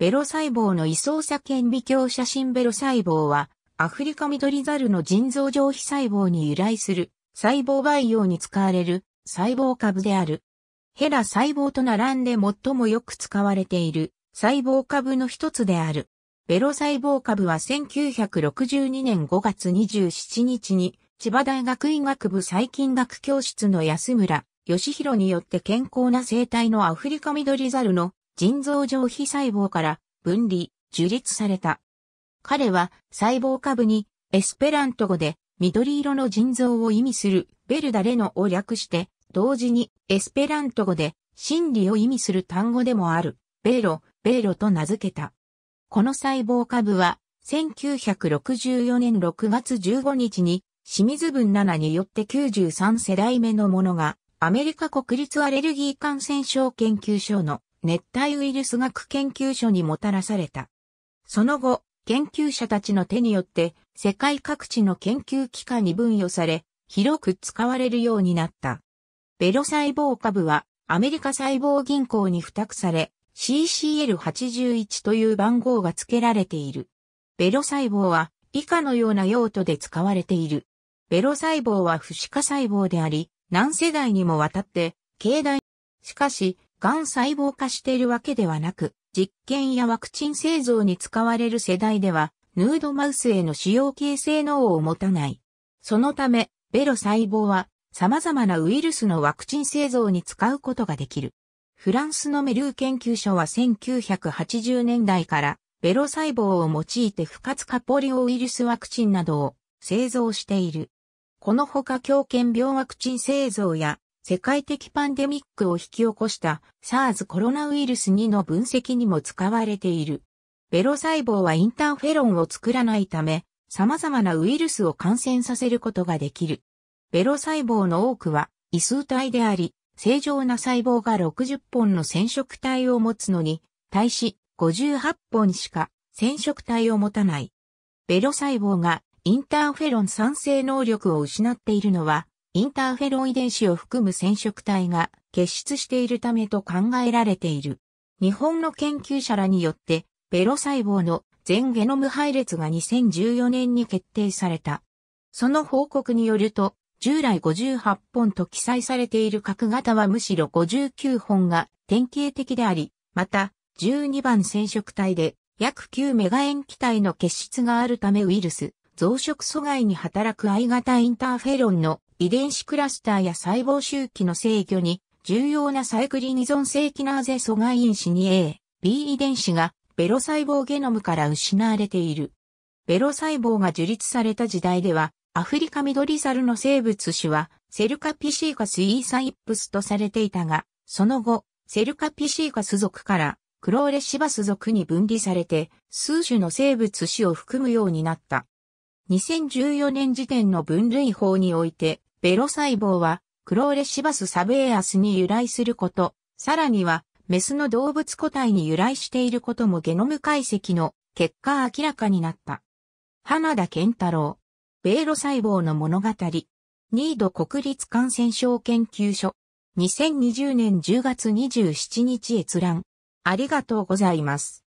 ベロ細胞の位相差顕微鏡写真ベロ細胞は、アフリカミドリザルの腎臓上皮細胞に由来する細胞培養に使われる細胞株である。ヘラ細胞と並んで最もよく使われている細胞株の一つである。ベロ細胞株は1962年5月27日に千葉大学医学部細菌学教室の安村義弘によって健康な生態のアフリカミドリザルの腎臓上皮細胞から分離、樹立された。彼は細胞下部にエスペラント語で緑色の腎臓を意味するベルダレノを略して、同時にエスペラント語で真理を意味する単語でもある、ベロ、ベロと名付けた。この細胞下部は、1964年6月15日に、清水文7によって93世代目のものが、アメリカ国立アレルギー感染症研究所の熱帯ウイルス学研究所にもたらされた。その後、研究者たちの手によって世界各地の研究機関に分与され、広く使われるようになった。ベロ細胞株はアメリカ細胞銀行に付託され、CCL81 という番号が付けられている。ベロ細胞は以下のような用途で使われている。ベロ細胞は不死化細胞であり、何世代にもわたって、経大。しかし、がん細胞化しているわけではなく、実験やワクチン製造に使われる世代では、ヌードマウスへの使用形性能を持たない。そのため、ベロ細胞は様々なウイルスのワクチン製造に使うことができる。フランスのメルー研究所は1980年代からベロ細胞を用いて不活化ポリオウイルスワクチンなどを製造している。このほか狂犬病ワクチン製造や世界的パンデミックを引き起こした SARS コロナウイルス2の分析にも使われている。ベロ細胞はインターフェロンを作らないため、様々なウイルスを感染させることができる。ベロ細胞の多くは異数体であり、正常な細胞が60本の染色体を持つのに、対し58本しか染色体を持たない。ベロ細胞がインターフェロン酸性能力を失っているのは、インターフェロン遺伝子を含む染色体が結出しているためと考えられている。日本の研究者らによって、ベロ細胞の全ゲノム配列が2014年に決定された。その報告によると、従来58本と記載されている角型はむしろ59本が典型的であり、また、12番染色体で約9メガ塩基体の結出があるためウイルス、増殖阻害に働く I 型インターフェロンの遺伝子クラスターや細胞周期の制御に重要なサイクリニゾン性キナーゼ阻害因子に a B 遺伝子がベロ細胞ゲノムから失われている。ベロ細胞が樹立された時代では、アフリカミドリザルの生物種は、セルカピシーカスイーサイップスとされていたが、その後、セルカピシーカス属から、クローレシバス属に分離されて、数種の生物種を含むようになった。2014年時点の分類法において、ベロ細胞は、クローレシバスサベエアスに由来すること、さらには、メスの動物個体に由来していることもゲノム解析の結果明らかになった。花田健太郎、ベーロ細胞の物語、ニード国立感染症研究所、2020年10月27日閲覧。ありがとうございます。